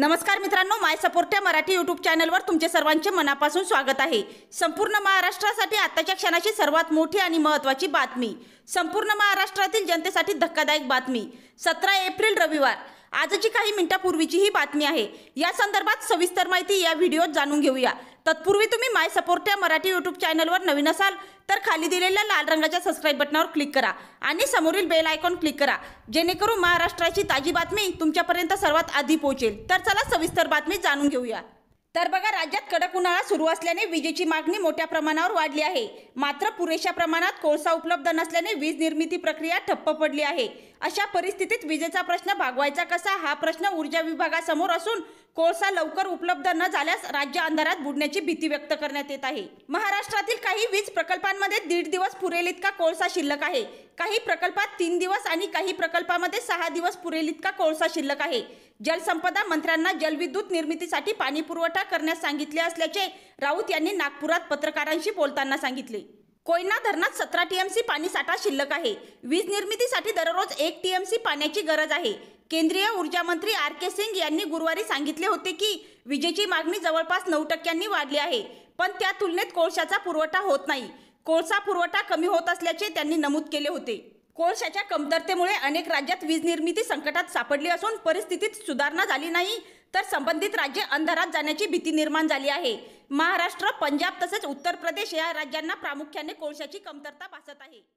नमस्कार मित्रांनो माय support Marathi YouTube चॅनलवर तुमचे सर्वांचे मनापासून स्वागत आहे संपूर्ण महाराष्ट्रासाठी आताच्या क्षणाची सर्वात मोठी आणि महत्त्वाची बातमी संपूर्ण महाराष्ट्रातील जनतेसाठी धक्कादायक बातमी सतरा एप्रिल रविवार आजची काही मिनिटापूर्वीची ही बातमी आहे या संदर्भात सविस्तर माहिती या व्हिडिओत जाणून घेऊया तत्पूर्वी तुम्ही माय सपोर्ट या मराठी यूट्यूब चॅनलवर नवीन असाल तर खाली दिलेल्या लाल रंगाच्या सबस्क्राईब बटनावर क्लिक करा आणि समोरील बेल आयकॉन क्लिक करा जेणेकरून महाराष्ट्राची ताजी बातमी तुमच्यापर्यंत सर्वात आधी पोहोचेल तर चला सविस्तर बातमी जाणून घेऊया तर बघा राज्यात कडक उन्हाळा सुरू असल्याने विजेची मागणी मोठ्या प्रमाणावर वाढली आहे मात्र पुरेशा प्रमाणात कोळसा उपलब्ध नसल्याने वीज निर्मिती प्रक्रिया ठप्प पडली आहे अशा परिस्थितीत विजेचा प्रश्न भागवायचा कसा हा प्रश्न ऊर्जा विभागासमोर असून कोळसा लवकर उपलब्ध न झाल्यास राज्य अंधारात बुडण्याची भीती व्यक्त करण्यात येत आहे महाराष्ट्रातील काही वीज प्रकल्पांमध्ये दीड दिवस पुरेल इतका कोळसा शिल्लक आहे काही प्रकल्पात तीन दिवस आणि काही प्रकल्पामध्ये सहा दिवस पुरेल इतका कोळसा शिल्लक आहे जलसंपदा मंत्र्यांना जलविद्युत निर्मितीसाठी पाणी पुरवठा करण्यास सांगितले असल्याचे राऊत यांनी नागपुरात पत्रकारांशी बोलताना सांगितले कोयना धरणात सतरा टीएमसी पाणी साठा शिल्लक आहे वीज निर्मितीसाठी दररोज एक टीएमसी पाण्याची गरज आहे केंद्रीय ऊर्जा मंत्री आर के सिंग यांनी गुरुवारी सांगितले होते की विजेची मागणी जवळपास नऊ टक्क्यांनी वाढली आहे पण त्या तुलनेत कोळशाचा पुरवठा होत नाही कोळसा पुरवठा कमी होत असल्याचे त्यांनी नमूद केले होते कोळशाच्या कमतरतेमुळे अनेक राज्यात वीज निर्मिती संकटात सापडली असून परिस्थितीत सुधारणा झाली नाही तर संबंधित राज्य अंधारात जाण्याची भीती निर्माण झाली आहे महाराष्ट्र पंजाब तसेच उत्तर प्रदेश या राज्यांना प्रामुख्याने कोळशाची कमतरता भासत आहे